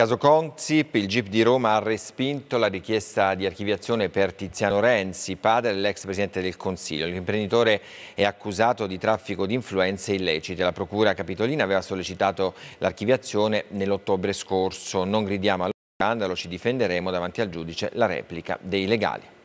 Caso Consip, il GIP di Roma ha respinto la richiesta di archiviazione per Tiziano Renzi, padre dell'ex presidente del Consiglio. L'imprenditore è accusato di traffico di influenze illecite. La procura capitolina aveva sollecitato l'archiviazione nell'ottobre scorso. Non gridiamo allo scandalo, ci difenderemo davanti al giudice la replica dei legali.